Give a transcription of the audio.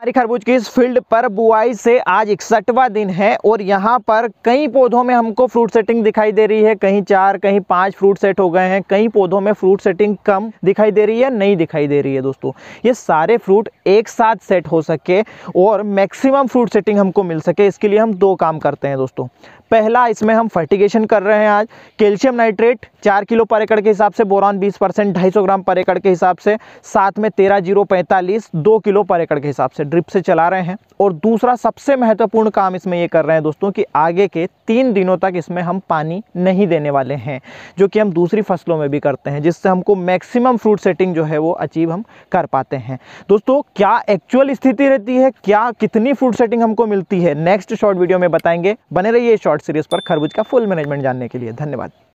हमारी खरबूज की इस फील्ड पर बुआई से आज इकसठवा दिन है और यहाँ पर कई पौधों में हमको फ्रूट सेटिंग दिखाई दे रही है कहीं चार कहीं पांच फ्रूट सेट हो गए हैं कई पौधों में फ्रूट सेटिंग कम दिखाई दे रही है नहीं दिखाई दे रही है दोस्तों ये सारे फ्रूट एक साथ सेट हो सके और मैक्सिमम फ्रूट सेटिंग हमको मिल सके इसके लिए हम दो काम करते हैं दोस्तों पहला इसमें हम फर्टिगेशन कर रहे हैं आज कैल्शियम नाइट्रेट चार किलो पर एकड़ के हिसाब से बोरान बीस परसेंट ढाई सौ ग्राम पर एकड़ के हिसाब से साथ में तेरह जीरो पैंतालीस दो किलो पर एकड़ के हिसाब से ड्रिप से चला रहे हैं और दूसरा सबसे महत्वपूर्ण काम इसमें ये कर रहे हैं दोस्तों कि आगे के तीन दिनों तक इसमें हम पानी नहीं देने वाले हैं जो कि हम दूसरी फसलों में भी करते हैं जिससे हमको मैक्सिमम फ्रूट सेटिंग जो है वो अचीव हम कर पाते हैं दोस्तों क्या एक्चुअल स्थिति रहती है क्या कितनी फ्रूट सेटिंग हमको मिलती है नेक्स्ट शॉर्ट वीडियो में बताएंगे बने रहिए शॉर्ट शॉर्ट सीरीज़ पर खरबूज का फुल मैनेजमेंट जानने के लिए धन्यवाद